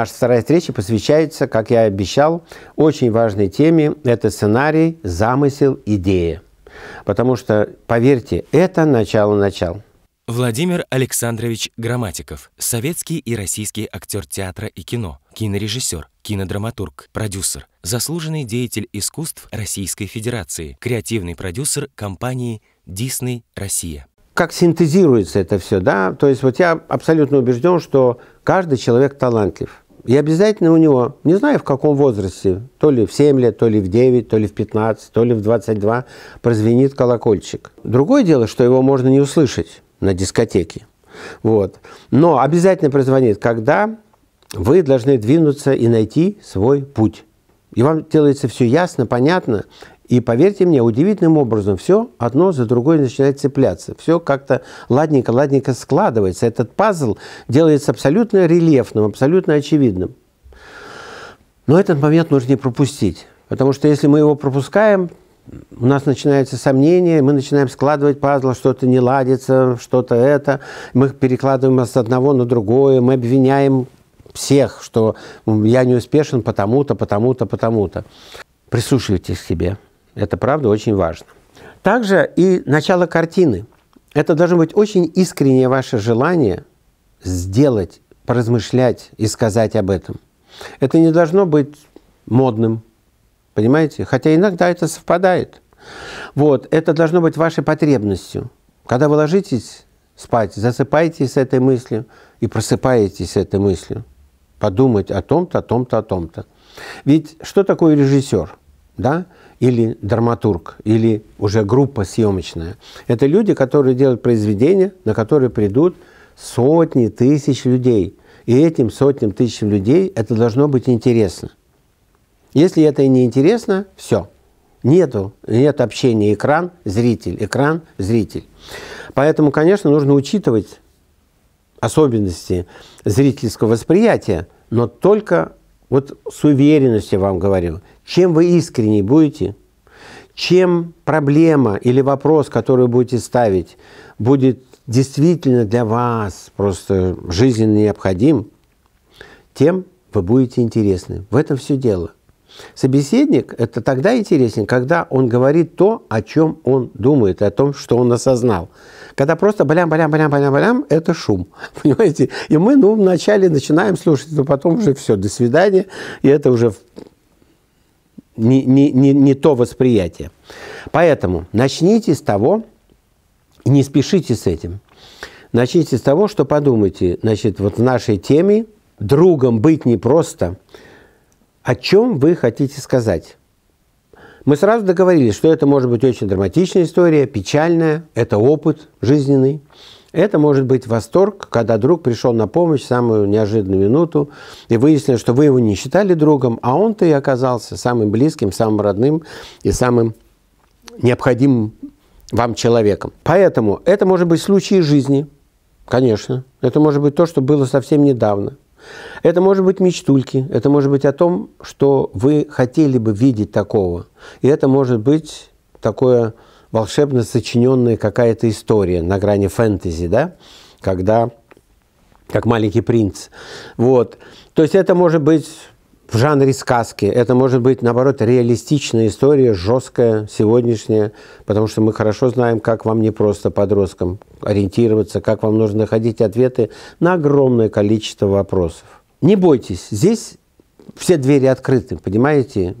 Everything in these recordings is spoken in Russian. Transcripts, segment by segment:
Наша вторая встреча посвящается, как я и обещал, очень важной теме. Это сценарий, замысел, идея. Потому что, поверьте, это начало начал. Владимир Александрович Грамматиков, советский и российский актер театра и кино, кинорежиссер, кинодраматург, продюсер, заслуженный деятель искусств Российской Федерации, креативный продюсер компании Disney Россия. Как синтезируется это все, да? То есть вот я абсолютно убежден, что каждый человек талантлив. И обязательно у него, не знаю в каком возрасте, то ли в 7 лет, то ли в 9, то ли в 15, то ли в 22, прозвенит колокольчик. Другое дело, что его можно не услышать на дискотеке. Вот. Но обязательно прозвонит, когда вы должны двинуться и найти свой путь. И вам делается все ясно, понятно, и поверьте мне, удивительным образом все одно за другое начинает цепляться. Все как-то ладненько-ладненько складывается. Этот пазл делается абсолютно рельефным, абсолютно очевидным. Но этот момент нужно не пропустить. Потому что если мы его пропускаем, у нас начинаются сомнения, мы начинаем складывать пазл, что-то не ладится, что-то это. Мы перекладываем с одного на другое, мы обвиняем всех, что я не успешен потому-то, потому-то, потому-то. Прислушивайтесь к себе. Это правда очень важно. Также и начало картины. Это должно быть очень искреннее ваше желание сделать, поразмышлять и сказать об этом. Это не должно быть модным, понимаете? Хотя иногда это совпадает. Вот, это должно быть вашей потребностью. Когда вы ложитесь спать, засыпаете с этой мыслью и просыпаетесь с этой мыслью. Подумать о том-то, о том-то, о том-то. Ведь что такое режиссер? Да? или драматург, или уже группа съемочная. Это люди, которые делают произведения, на которые придут сотни тысяч людей. И этим сотням тысяч людей это должно быть интересно. Если это не интересно, все. Нету, нет общения экран, зритель, экран, зритель. Поэтому, конечно, нужно учитывать особенности зрительского восприятия, но только вот с уверенностью вам говорю, чем вы искренней будете, чем проблема или вопрос, который будете ставить, будет действительно для вас просто жизненно необходим, тем вы будете интересны. В этом все дело. Собеседник – это тогда интересен, когда он говорит то, о чем он думает, о том, что он осознал. Когда просто балям-балям-балям-балям-балям – это шум, понимаете? И мы, ну, вначале начинаем слушать, но потом уже все, до свидания, и это уже не, не, не, не то восприятие. Поэтому начните с того, не спешите с этим. Начните с того, что подумайте, значит, вот в нашей теме другом быть непросто, о чем вы хотите сказать. Мы сразу договорились, что это может быть очень драматичная история, печальная, это опыт жизненный, это может быть восторг, когда друг пришел на помощь в самую неожиданную минуту, и выяснилось, что вы его не считали другом, а он-то и оказался самым близким, самым родным и самым необходимым вам человеком. Поэтому это может быть случай жизни, конечно. Это может быть то, что было совсем недавно. Это может быть мечтульки, это может быть о том, что вы хотели бы видеть такого. И это может быть такое волшебно сочиненная какая-то история на грани фэнтези, да, когда как маленький принц. Вот. То есть это может быть в жанре сказки. Это может быть, наоборот, реалистичная история, жесткая, сегодняшняя, потому что мы хорошо знаем, как вам не просто подросткам ориентироваться, как вам нужно находить ответы на огромное количество вопросов. Не бойтесь, здесь все двери открыты, понимаете?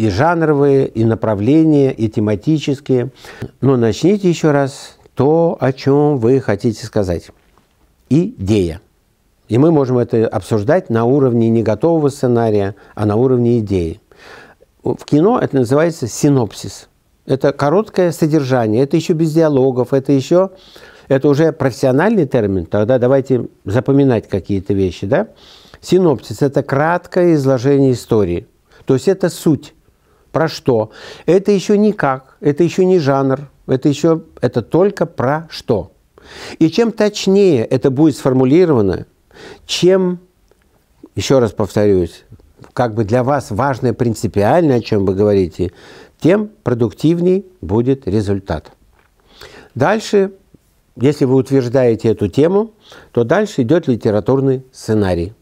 и жанровые, и направления, и тематические. Но начните еще раз то, о чем вы хотите сказать. Идея. И мы можем это обсуждать на уровне не готового сценария, а на уровне идеи. В кино это называется синопсис. Это короткое содержание, это еще без диалогов, это еще это уже профессиональный термин, тогда давайте запоминать какие-то вещи, да? Синопсис – это краткое изложение истории, то есть это суть про что. Это еще не как, это еще не жанр, это еще это только про что. И чем точнее это будет сформулировано, чем, еще раз повторюсь, как бы для вас важное принципиально, о чем вы говорите, тем продуктивней будет результат. Дальше, если вы утверждаете эту тему, то дальше идет литературный сценарий.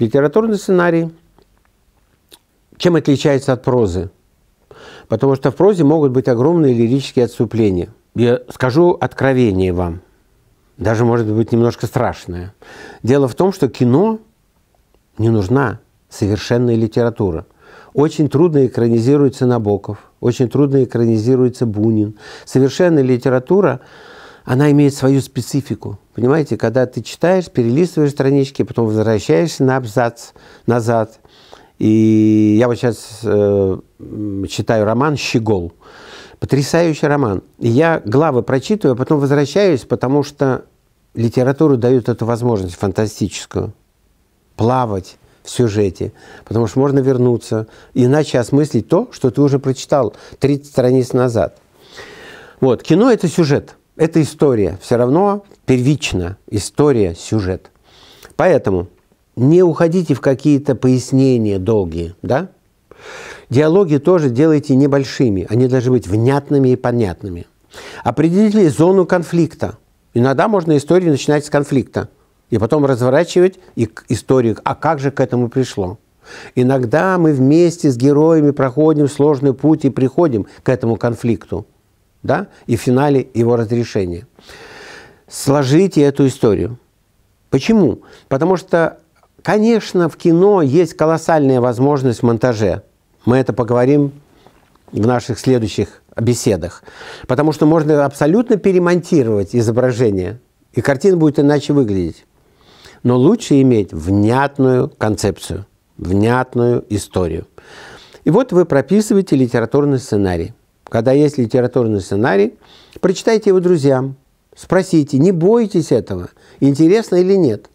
Литературный сценарий – чем отличается от прозы? Потому что в прозе могут быть огромные лирические отступления. Я скажу откровение вам, даже, может быть, немножко страшное. Дело в том, что кино не нужна совершенная литература. Очень трудно экранизируется Набоков, очень трудно экранизируется Бунин. Совершенная литература, она имеет свою специфику. Понимаете, когда ты читаешь, перелистываешь странички, потом возвращаешься на абзац назад – и я вот сейчас э, читаю роман «Щегол». Потрясающий роман. И я главы прочитываю, а потом возвращаюсь, потому что литература дает эту возможность фантастическую. Плавать в сюжете, потому что можно вернуться, иначе осмыслить то, что ты уже прочитал 30 страниц назад. Вот, кино – это сюжет, это история. Все равно первично история, сюжет. Поэтому не уходите в какие-то пояснения долгие, да? Диалоги тоже делайте небольшими, они а должны быть внятными и понятными. Определите зону конфликта. Иногда можно историю начинать с конфликта и потом разворачивать и историю, а как же к этому пришло. Иногда мы вместе с героями проходим сложный путь и приходим к этому конфликту, да, и в финале его разрешение. Сложите эту историю. Почему? Потому что Конечно, в кино есть колоссальная возможность в монтаже. Мы это поговорим в наших следующих беседах. Потому что можно абсолютно перемонтировать изображение, и картина будет иначе выглядеть. Но лучше иметь внятную концепцию, внятную историю. И вот вы прописываете литературный сценарий. Когда есть литературный сценарий, прочитайте его друзьям, спросите, не бойтесь этого, интересно или нет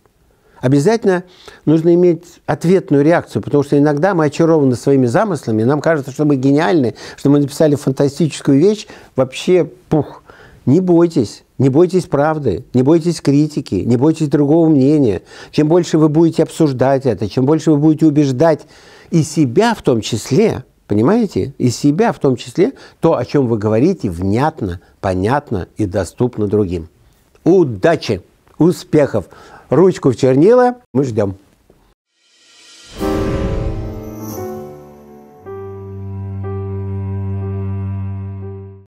обязательно нужно иметь ответную реакцию, потому что иногда мы очарованы своими замыслами, нам кажется, что мы гениальны, что мы написали фантастическую вещь, вообще пух. Не бойтесь, не бойтесь правды, не бойтесь критики, не бойтесь другого мнения. Чем больше вы будете обсуждать это, чем больше вы будете убеждать и себя в том числе, понимаете, и себя в том числе, то, о чем вы говорите, внятно, понятно и доступно другим. Удачи, успехов! ручку в чернила. Мы ждем.